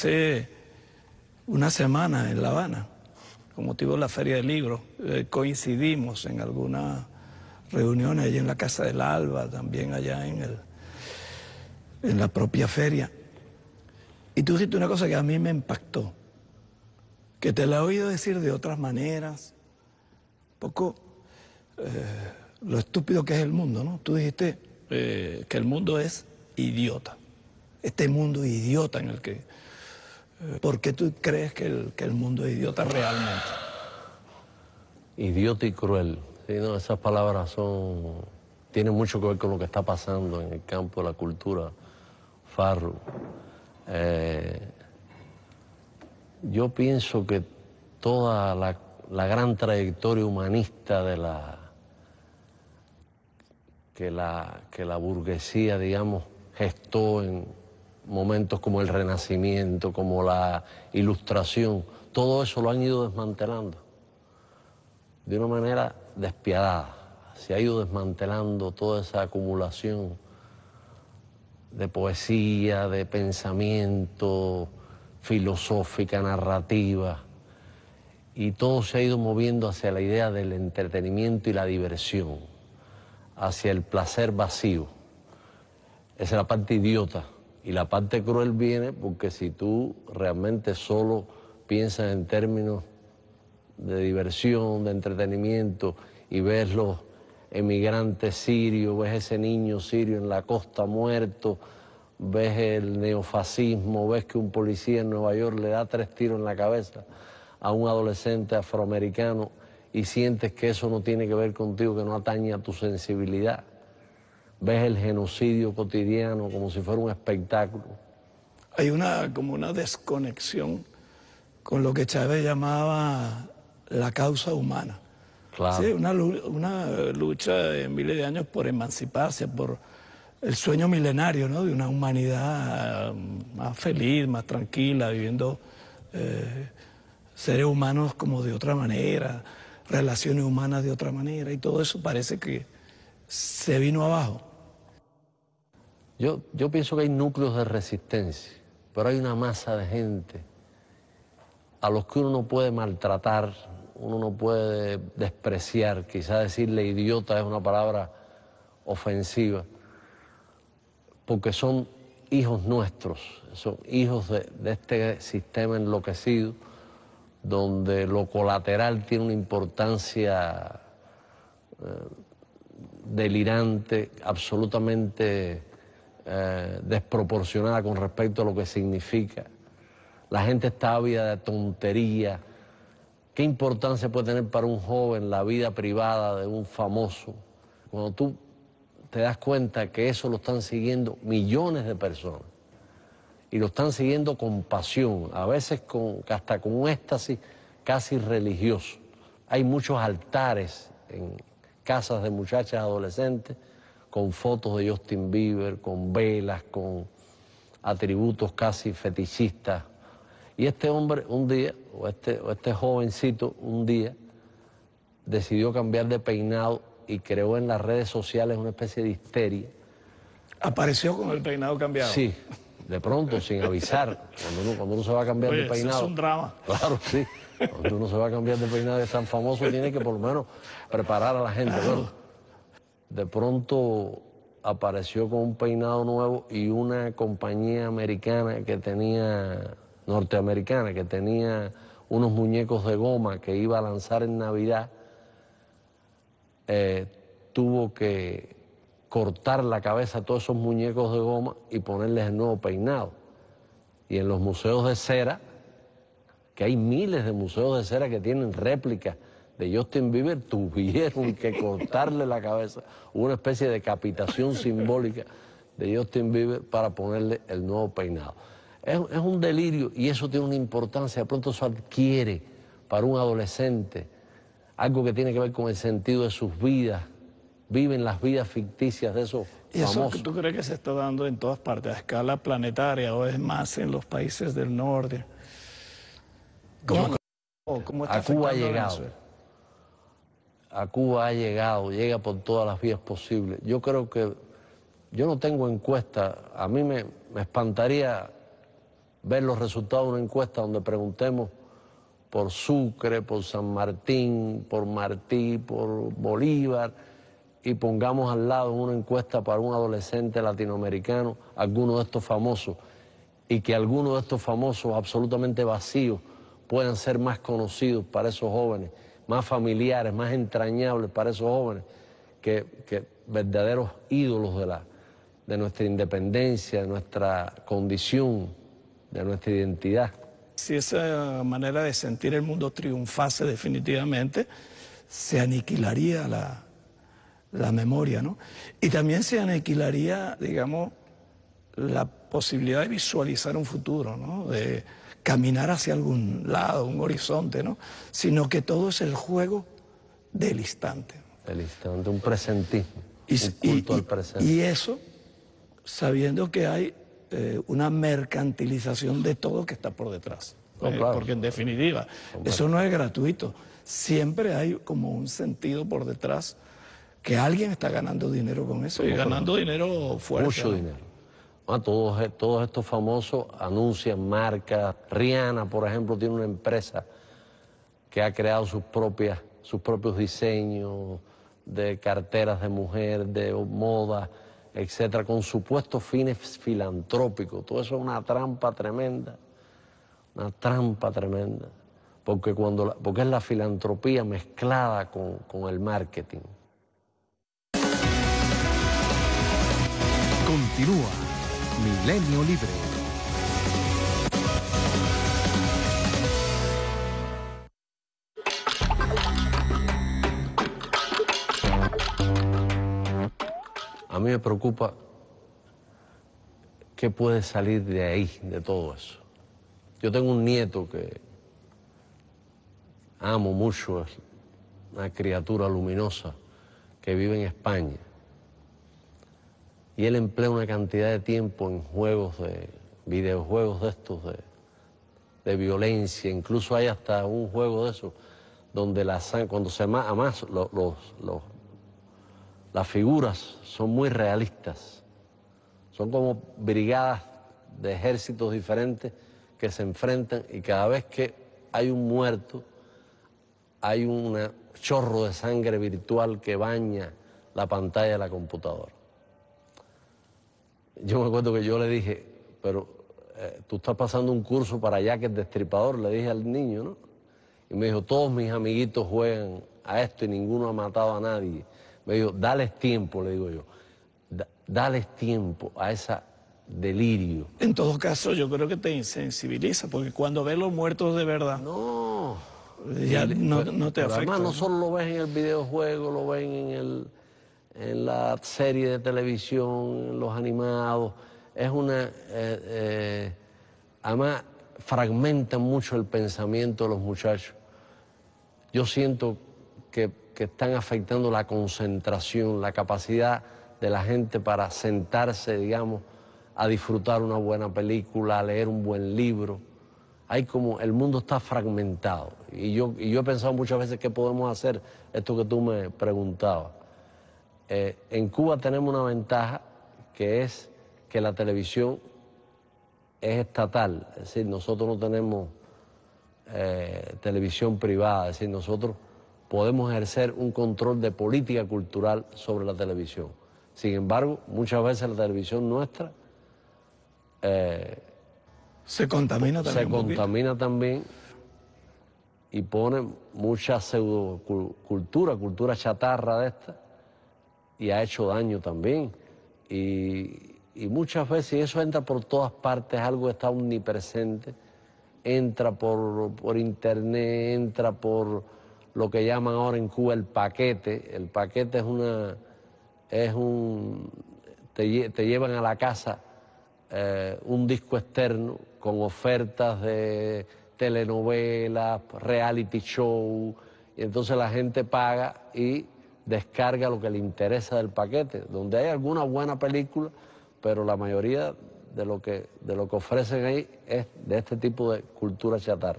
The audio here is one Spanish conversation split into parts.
hace una semana en La Habana, con motivo de la Feria del Libro. Eh, coincidimos en algunas reuniones allí en la Casa del Alba, también allá en, el, en la propia feria. Y tú dijiste una cosa que a mí me impactó, que te la he oído decir de otras maneras, un poco eh, lo estúpido que es el mundo, ¿no? Tú dijiste eh, que el mundo es idiota, este mundo idiota en el que ¿Por qué tú crees que el, mundo es idiota realmente? Idiota y cruel. esas palabras son... Tienen mucho que ver con lo que está pasando en el campo de la cultura. Farro. Eh, yo pienso que toda la, gran trayectoria humanista de la que la, que la burguesía, digamos, gestó en, momentos como el Renacimiento, como la Ilustración, todo eso lo han ido desmantelando de una manera despiadada. Se ha ido desmantelando toda esa acumulación de poesía, de pensamiento filosófica, narrativa, y todo se ha ido moviendo hacia la idea del entretenimiento y la diversión, hacia el placer vacío. Esa es la parte idiota y la parte cruel viene porque si tú realmente solo piensas en términos de diversión, de entretenimiento, y ves los emigrantes sirios, ves ese niño sirio en la costa muerto, ves el neofascismo, ves que un policía en Nueva York le da tres tiros en la cabeza a un adolescente afroamericano y sientes que eso no tiene que ver contigo, que no atañe a tu sensibilidad, ves el genocidio cotidiano como si fuera un espectáculo. Hay una, como una desconexión con lo que Chávez llamaba la causa humana. Sí, una, lucha de miles de años por emanciparse, por el sueño milenario ¿no? de una humanidad mm, más feliz, más tranquila, viviendo eh, seres humanos como de otra manera, relaciones humanas de otra manera, y todo eso parece que se vino abajo. Yo, pienso que hay núcleos de resistencia, pero hay una masa de gente a los que uno no puede maltratar, uno no puede despreciar, Quizás decirle idiota es una palabra ofensiva, porque son hijos nuestros, son hijos de, este sistema enloquecido, donde lo colateral tiene una importancia eh, delirante, absolutamente eh, desproporcionada con respecto a lo que significa. La gente está ávida de tontería. ¿Qué importancia puede tener para un joven la vida privada de un famoso? Cuando tú te das cuenta que eso lo están siguiendo millones de personas y lo están siguiendo con pasión, a veces con, hasta con un éxtasis casi religioso. Hay muchos altares en casas de muchachas adolescentes con fotos de Justin Bieber, con velas, con atributos casi fetichistas. Y este hombre un día, o este, o este jovencito un día, decidió cambiar de peinado y creó en las redes sociales una especie de histeria. ¿Apareció con el peinado cambiado? Sí, de pronto, sin avisar. Cuando uno, cuando uno se va a cambiar de peinado. es un drama. Claro, sí. Cuando uno se va a cambiar de peinado es tan famoso, tiene que por lo menos preparar a la gente. De pronto apareció con un peinado nuevo y una compañía americana que tenía, norteamericana, que tenía unos muñecos de goma que iba a lanzar en Navidad, eh, tuvo que cortar la cabeza a todos esos muñecos de goma y ponerles el nuevo peinado. Y en los museos de cera, que hay miles de museos de cera que tienen réplicas de Justin Bieber tuvieron que cortarle la cabeza, una especie de decapitación simbólica de Justin Bieber para ponerle el nuevo peinado. Es, un delirio y eso tiene una importancia, de pronto eso adquiere para un adolescente algo que tiene que ver con el sentido de sus vidas, viven las vidas ficticias de esos ¿Y eso famosos. tú crees que se está dando en todas partes, a escala planetaria o es más en los países del norte? ¿Cómo, Cuba ha llegado a Cuba ha llegado, llega por todas las vías posibles. Yo creo que yo no tengo encuesta, a mí me, espantaría ver los resultados de una encuesta donde preguntemos por Sucre, por San Martín, por Martí, por Bolívar, y pongamos al lado una encuesta para un adolescente latinoamericano, alguno de estos famosos, y que algunos de estos famosos absolutamente vacíos puedan ser más conocidos para esos jóvenes más familiares, más entrañables para esos jóvenes que, verdaderos ídolos de, la, de nuestra independencia, de nuestra condición, de nuestra identidad. Si esa manera de sentir el mundo triunfase definitivamente, se aniquilaría la, la memoria, ¿no? Y también se aniquilaría, digamos, la posibilidad de visualizar un futuro, ¿no? caminar hacia algún lado, un horizonte, ¿no? Sino que todo es el juego del instante. Del instante, un presentismo. Y, al presente. y eso, sabiendo que hay eh, una mercantilización de todo que está por detrás. Porque en definitiva, eso no es gratuito. Siempre hay como un sentido por detrás que alguien está ganando dinero con eso. Y ganando dinero fuerte. Mucho dinero. Ah, e, todos, estos famosos anuncian marcas. Rihanna, por ejemplo, tiene una empresa que ha creado sus, propias, sus propios diseños de carteras de mujer, de moda, etcétera, con supuestos fines filantrópicos. Todo eso es una trampa tremenda, una trampa tremenda, porque, cuando porque es la filantropía mezclada con el marketing. Continúa Milenio Libre. A mí me preocupa qué puede salir de ahí, de todo eso. Yo tengo un nieto que amo mucho, es una criatura luminosa que vive en España y él emplea una cantidad de tiempo en juegos de videojuegos de estos, de, violencia. Incluso hay hasta un juego de eso, donde cuando se las figuras son muy realistas. Son como brigadas de ejércitos diferentes que se enfrentan y cada vez que hay un muerto, hay un chorro de sangre virtual que baña la pantalla de la computadora. Yo me acuerdo que yo le dije, pero eh, tú estás pasando un curso para allá que es destripador, le dije al niño, ¿no? Y me dijo, todos mis amiguitos juegan a esto y ninguno ha matado a nadie. Me dijo, dales tiempo, le digo yo. dales tiempo a ese delirio. En todo caso, yo creo que te insensibiliza, porque cuando ves los muertos de verdad. No. Ya no, te afecta. Además, no solo lo ves en el videojuego, lo ven en el en la serie de televisión, en los animados. Es una. Eh, eh, además, fragmenta mucho el pensamiento de los muchachos. Yo siento que, que están afectando la concentración, la capacidad de la gente para sentarse, digamos, a disfrutar una buena película, a leer un buen libro. Hay como, el mundo está fragmentado. Y yo, y yo he pensado muchas veces qué podemos hacer, esto que tú me preguntabas. Eh, en Cuba tenemos una ventaja que es que la televisión es estatal, es decir, nosotros no tenemos eh, televisión privada, es decir, nosotros podemos ejercer un control de política cultural sobre la televisión. Sin embargo, muchas veces la televisión nuestra eh, se contamina también. Se contamina también y pone mucha pseudo cultura, cultura chatarra de esta y ha hecho daño también. Y, muchas veces eso entra por todas partes, algo está omnipresente, entra por, internet, entra por lo que llaman ahora en Cuba el paquete. El paquete es una, es un, te, llevan a la casa eh, un disco externo con ofertas de telenovelas, reality show, y entonces la gente paga y descarga lo que le interesa del paquete, donde hay alguna buena película, pero la mayoría de lo que, de lo que ofrecen ahí es de este tipo de cultura chatar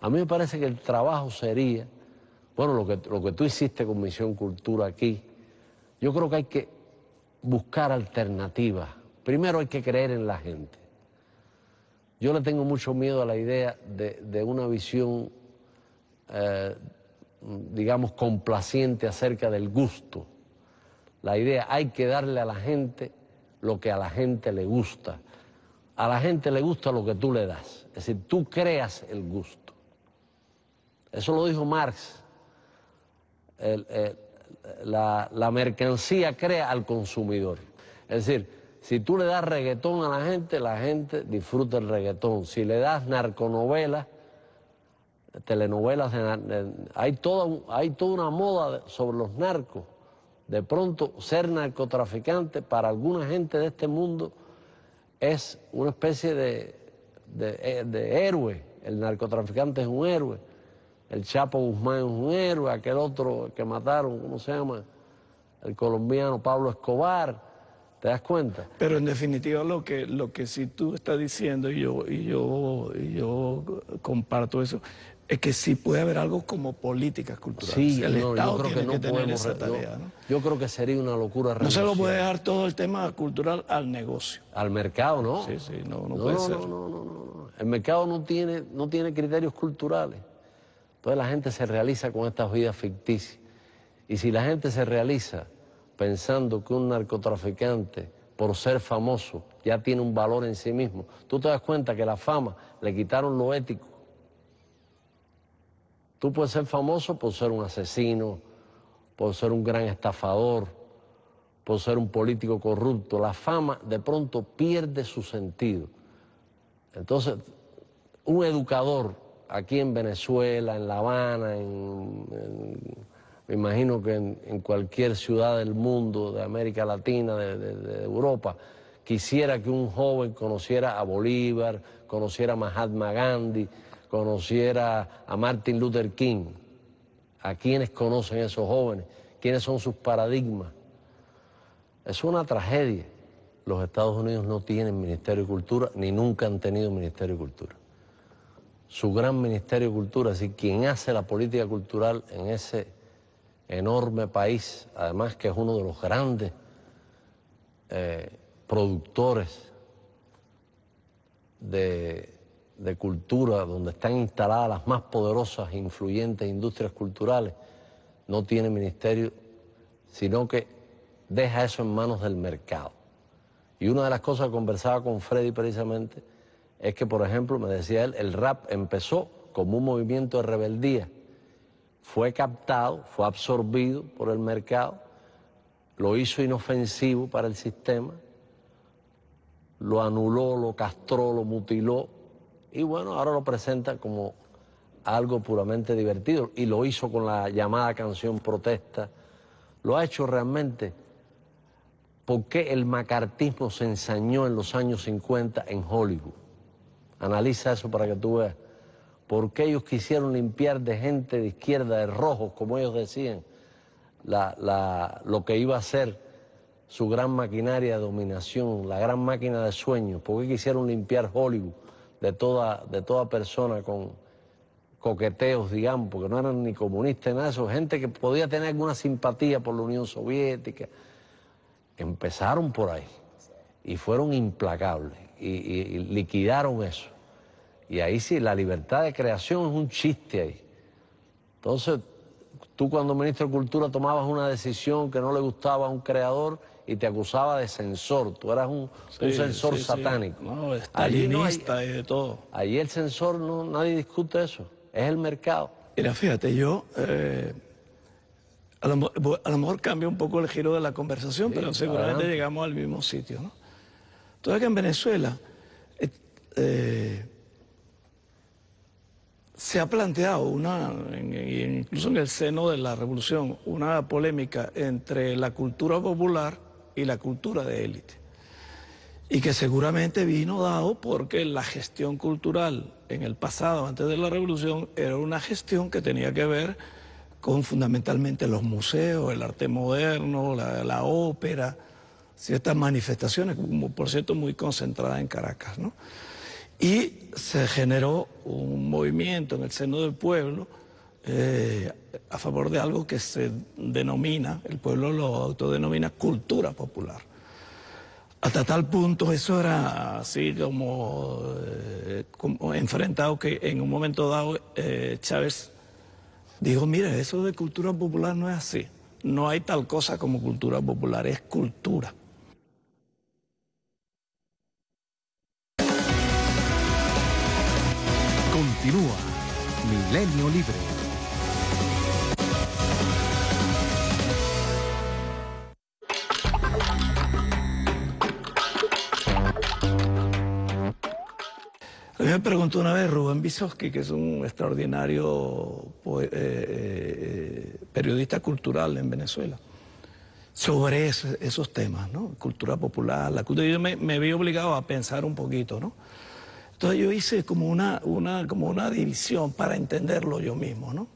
A mí me parece que el trabajo sería, bueno, lo que, lo que tú hiciste con Misión Cultura aquí, yo creo que hay que buscar alternativas. Primero hay que creer en la gente. Yo le tengo mucho miedo a la idea de, una visión eh, digamos, complaciente acerca del gusto. La idea, hay que darle a la gente lo que a la gente le gusta. A la gente le gusta lo que tú le das. Es decir, tú creas el gusto. Eso lo dijo Marx. la, mercancía crea al consumidor. Es decir, si tú le das reggaetón a la gente, la gente disfruta el reggaetón. Si le das narconovela telenovelas, hay, toda, hay toda una moda sobre los narcos. De pronto, ser narcotraficante para alguna gente de este mundo es una especie de, eh, de, héroe. El narcotraficante es un héroe. El Chapo Guzmán es un héroe. Aquel otro que mataron, ¿cómo se llama? El colombiano Pablo Escobar. ¿Te das cuenta? Pero en definitiva lo que, lo que sí tú estás diciendo y yo, y yo, y yo comparto eso, es que sí puede haber algo como políticas culturales. Sí, el yo creo que, no podemos tener ¿no? Yo creo que sería una locura. No se lo puede dejar todo el tema cultural al negocio. Al mercado, ¿no? Sí, sí, no, no, puede ser. No, no, no, El mercado no tiene, no tiene criterios culturales. Entonces la gente se realiza con estas vidas ficticias. Y si la gente se realiza pensando que un narcotraficante, por ser famoso, ya tiene un valor en sí mismo, tú te das cuenta que la fama le quitaron lo ético Tú puedes ser famoso por ser un asesino, por ser un gran estafador, por ser un político corrupto. La fama de pronto pierde su sentido. Entonces, un educador aquí en Venezuela, en La Habana, en, me imagino que en, cualquier ciudad del mundo, de América Latina, de Europa, quisiera que un joven conociera a Bolívar, conociera a Mahatma Gandhi, conociera a Martin Luther King, a quienes conocen esos jóvenes, quiénes son sus paradigmas. Es una tragedia. Los Estados Unidos no tienen Ministerio de Cultura ni nunca han tenido Ministerio de Cultura. Su gran Ministerio de Cultura, es quien hace la política cultural en ese enorme país, además que es uno de los grandes eh, productores de de cultura, donde están instaladas las más poderosas e influyentes industrias culturales, no tiene ministerio, sino que deja eso en manos del mercado. Y una de las cosas que conversaba con Freddy precisamente es que, por ejemplo, me decía él, el rap empezó como un movimiento de rebeldía, fue captado, fue absorbido por el mercado, lo hizo inofensivo para el sistema, lo anuló, lo castró, lo mutiló, y bueno, ahora lo presenta como algo puramente divertido y lo hizo con la llamada canción protesta. Lo ha hecho realmente porque el macartismo se ensañó en los años 50 en Hollywood. Analiza eso para que tú veas. ¿Por qué ellos quisieron limpiar de gente de izquierda, de rojos, como ellos decían, lo que iba a ser su gran maquinaria de dominación, la gran máquina de sueños? ¿Por qué quisieron limpiar Hollywood? de toda, de toda persona con coqueteos, digamos, porque no eran ni comunistas, nada de eso, gente que podía tener alguna simpatía por la Unión Soviética. Empezaron por ahí y fueron implacables y liquidaron eso. Y ahí sí, la libertad de creación es un chiste ahí. Entonces, tú cuando ministro de Cultura tomabas una decisión que no le gustaba a un creador, y te acusaba de censor. Tú eras un, censor satánico. No, allí y de todo. Allí el censor, no, nadie discute eso. Es el mercado. Mira, fíjate, yo eh, a, lo, a, lo, mejor cambia un poco el giro de la conversación, pero seguramente llegamos al mismo sitio. ¿no? en Venezuela eh, eh, se ha planteado una, incluso en el seno de la revolución, una polémica entre la cultura popular y la cultura de élite. Y que seguramente vino dado porque la gestión cultural en el pasado, antes de la revolución, era una gestión que tenía que ver con fundamentalmente los museos, el arte moderno, la, ópera, ciertas manifestaciones, por cierto muy concentradas en Caracas. ¿no? Y se generó un movimiento en el seno del pueblo eh, a favor de algo que se denomina, el pueblo lo autodenomina cultura popular. Hasta tal punto eso era así como, eh, como enfrentado que en un momento dado eh, Chávez dijo, mire, eso de cultura popular no es así. No hay tal cosa como cultura popular, es cultura. Continúa Milenio Libre. me preguntó una vez Rubén Bisoski, que es un extraordinario eh, eh, periodista cultural en Venezuela, sobre esos temas, ¿no? Cultura popular, la cultura. Yo me, vi obligado a pensar un poquito, ¿no? Entonces yo hice como una, división para entenderlo yo mismo, ¿no?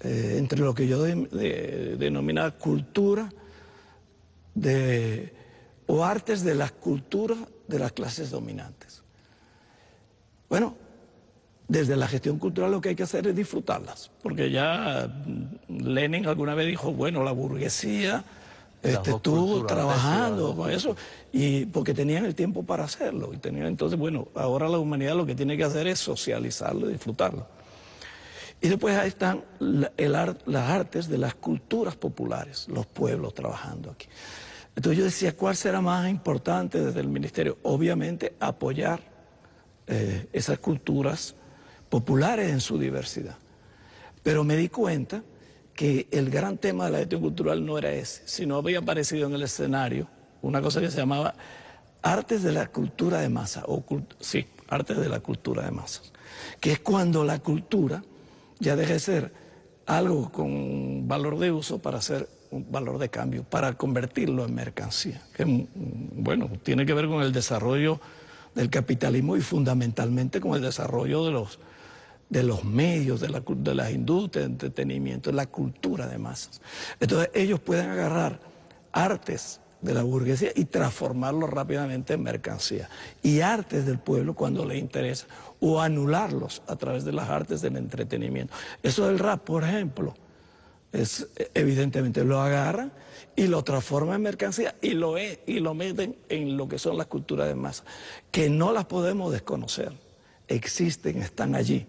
Eh, entre lo que yo de, denominaba cultura o artes de las culturas de las clases dominantes. Bueno, desde la gestión cultural lo que hay que hacer es disfrutarlas. Porque ya mm, Lenin alguna vez dijo, bueno, la burguesía este, estuvo trabajando con eso, y porque tenían el tiempo para hacerlo. Y tenían, entonces, bueno, ahora la humanidad lo que tiene que hacer es socializarlo, disfrutarlo. Y después ahí están las artes de las culturas populares, los pueblos trabajando aquí. Entonces yo decía, ¿cuál será más importante desde el ministerio? Obviamente apoyar eh, esas culturas populares en su diversidad. Pero me di cuenta que el gran tema de la gestión cultural no era ese, sino había aparecido en el escenario una cosa que se llamaba artes de la cultura de masa, o sí, artes de la cultura de masas, que es cuando la cultura ya deja de ser algo con valor de uso para ser un valor de cambio, para convertirlo en mercancía, mm, mm, bueno, tiene que ver con el desarrollo del capitalismo y fundamentalmente con el desarrollo de los, de los medios, de, la, de las industrias de entretenimiento, de la cultura de masas. Entonces ellos pueden agarrar artes de la burguesía y transformarlos rápidamente en mercancía. Y artes del pueblo cuando les interesa, o anularlos a través de las artes del entretenimiento. Eso del rap, por ejemplo, es, evidentemente lo agarran y lo transforman en mercancía y lo, es, y lo meten en lo que son las culturas de masa, que no las podemos desconocer, existen, están allí.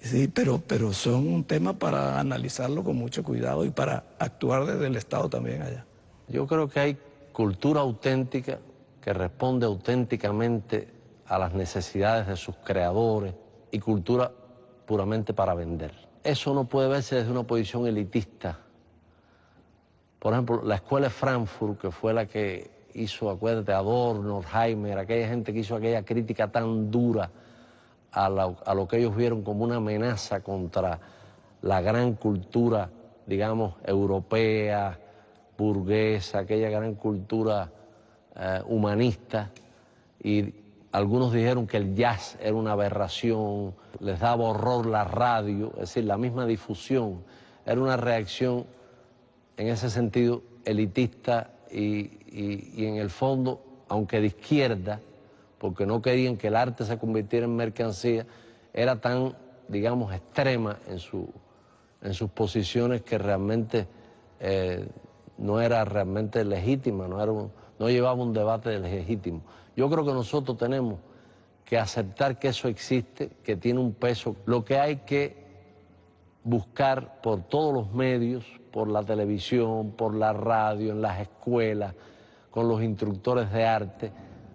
Sí, pero, pero son un tema para analizarlo con mucho cuidado y para actuar desde el Estado también allá. Yo creo que hay cultura auténtica que responde auténticamente a las necesidades de sus creadores y cultura puramente para vender eso no puede verse desde una posición elitista. Por ejemplo, la escuela de Frankfurt, que fue la que hizo, acuérdate, Adorno, Heimer, aquella gente que hizo aquella crítica tan dura a, lo que ellos vieron como una amenaza contra la gran cultura, digamos, europea, burguesa, aquella gran cultura eh, humanista. Y algunos dijeron que el jazz era una aberración, les daba horror la radio, es decir, la misma difusión. Era una reacción, en ese sentido, elitista y, en el fondo, aunque de izquierda, porque no querían que el arte se convirtiera en mercancía, era tan, digamos, extrema en, sus posiciones que realmente eh, no era realmente legítima, no, no llevaba un debate legítimo. Yo creo que nosotros tenemos que aceptar que eso existe, que tiene un peso. Lo que hay que buscar por todos los medios, por la televisión, por la radio, en las escuelas, con los instructores de arte,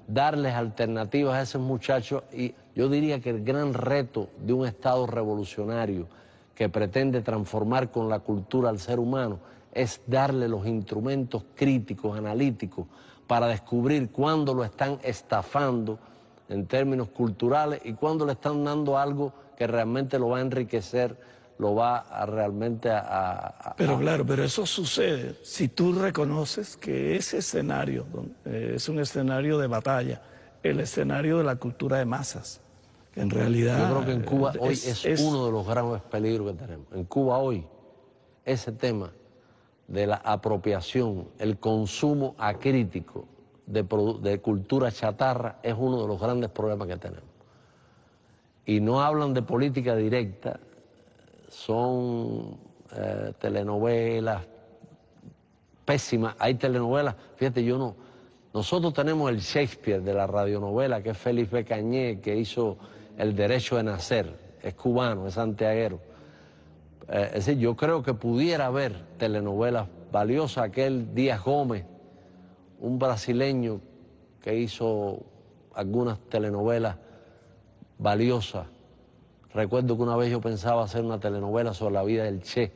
darles alternativas a esos muchachos y yo diría que el gran reto de un Estado revolucionario que pretende transformar con la cultura al ser humano es darle los instrumentos críticos, analíticos, para descubrir cuándo lo están estafando en términos culturales y cuándo le están dando algo que realmente lo va a enriquecer, lo va a realmente a, Pero claro, pero eso sucede si tú reconoces que ese escenario eh, es un escenario de batalla, el escenario de la cultura de masas. En realidad. Yo creo que en Cuba eh, hoy es, es, uno de los grandes peligros que tenemos. En Cuba hoy, ese tema de la apropiación, el consumo acrítico de, cultura chatarra es uno de los grandes problemas que tenemos. Y no hablan de política directa, son eh, telenovelas pésimas, hay telenovelas, fíjate, yo no, nosotros tenemos el Shakespeare de la radionovela, que es Félix Becañé, que hizo El Derecho de Nacer, es cubano, es santiaguero eh, es decir, yo creo que pudiera haber telenovelas valiosas. Aquel Díaz Gómez, un brasileño que hizo algunas telenovelas valiosas. Recuerdo que una vez yo pensaba hacer una telenovela sobre la vida del Che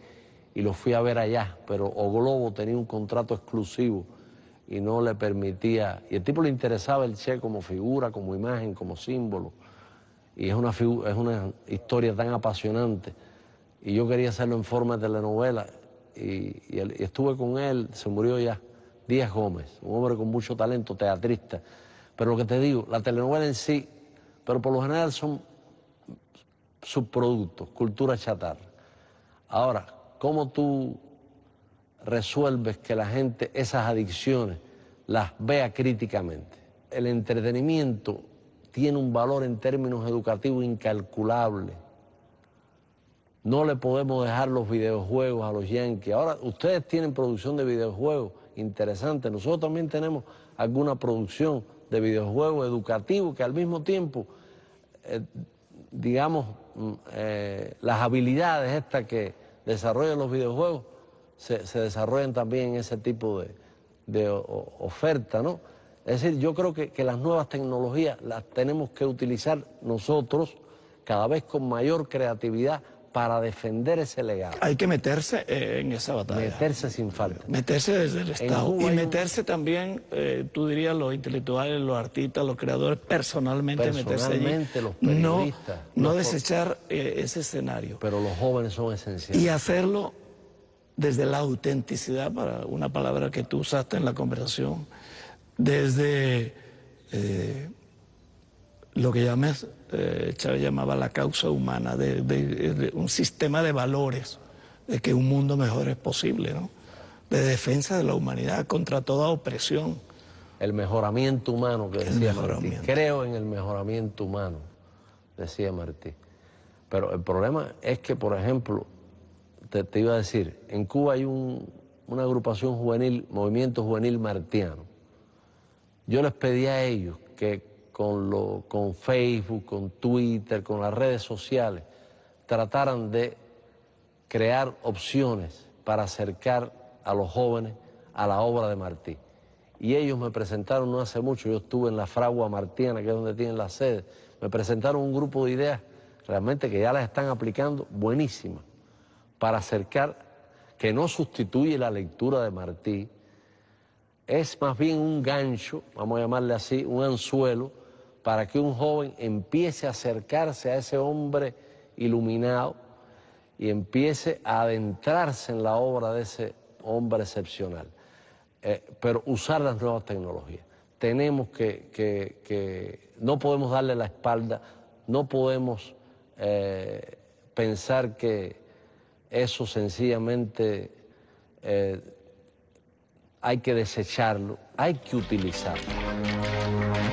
y lo fui a ver allá, pero O Globo tenía un contrato exclusivo y no le permitía. Y el tipo le interesaba el Che como figura, como imagen, como símbolo. Y es una, es una historia tan apasionante y yo quería hacerlo en forma de telenovela. Y, estuve con él, se murió ya, Díaz Gómez, un hombre con mucho talento, teatrista. Pero lo que te digo, la telenovela en sí, pero por lo general son subproductos, cultura chatarra. Ahora, ¿cómo tú resuelves que la gente esas adicciones las vea críticamente? El entretenimiento tiene un valor en términos educativos incalculable no le podemos dejar los videojuegos a los Yankees. Ahora ustedes tienen producción de videojuegos interesante. Nosotros también tenemos alguna producción de videojuegos educativos que al mismo tiempo, eh, digamos, mm, eh, las habilidades estas que desarrollan los videojuegos se, desarrollan también en ese tipo de, oferta, ¿no? Es decir, yo creo que, que las nuevas tecnologías las tenemos que utilizar nosotros cada vez con mayor creatividad para defender ese legado. Hay que meterse eh, en esa batalla. Meterse sin falta. Meterse desde el Estado. Y meterse también, eh, tú dirías, los intelectuales, los artistas, los creadores, personalmente, meterse allí. los periodistas. No, desechar eh, ese escenario. Pero los jóvenes son esenciales. Y hacerlo desde la autenticidad, para una palabra que tú usaste en la conversación, desde lo que llamas, eh, Chávez llamaba la causa humana, de, un sistema de valores, de que un mundo mejor es posible, ¿no? de defensa de la humanidad contra toda opresión. El mejoramiento humano, que decía Creo en el mejoramiento humano, decía Martí. Pero el problema es que, por ejemplo, te, iba a decir, en Cuba hay una agrupación juvenil, Movimiento Juvenil Martiano. Yo les pedí a ellos que con, con Facebook, con Twitter, con las redes sociales, trataran de crear opciones para acercar a los jóvenes a la obra de Martí. Y ellos me presentaron no hace mucho, yo estuve en la Fragua Martiana, que es donde tienen la sede, me presentaron un grupo de ideas realmente que ya las están aplicando buenísimas para acercar, que no sustituye la lectura de Martí, es más bien un gancho, vamos a llamarle así, un anzuelo para que un joven empiece a acercarse a ese hombre iluminado y empiece a adentrarse en la obra de ese hombre excepcional. Eh, pero usar las nuevas tecnologías. Tenemos que, no podemos darle la espalda, no podemos eh, pensar que eso sencillamente eh, hay que desecharlo, hay que utilizarlo.